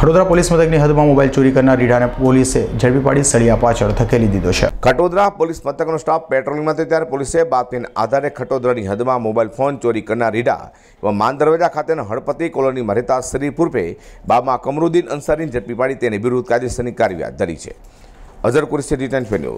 Khadodara police મથકની હદમાં mobile ચોરી કરનાર રીડાને પોલીસે ઝડપી પાડી સળિયા પાછળ ધકેલી દીધો છે ખટોદરા પોલીસ મથકનો સ્ટાફ પેટ્રોલિંગમાં હતો ત્યારે પોલીસે બાતમીના આધારે ખટોદરાની હદમાં મોબાઈલ ફોન ચોરી કરનાર રીડા એવા માનદરવાજા ખાતેના હળપતિ કોલોનીમાં રહેતા શ્રી પૂર્વે બાબા કમરુદ્દીન અંસારીને ઝડપી પાડી તેની વિરુદ્ધ કાયદેસરની કાર્યવાહી ધરી છે અઝર કુરસી રિટર્ન ફેન્યુ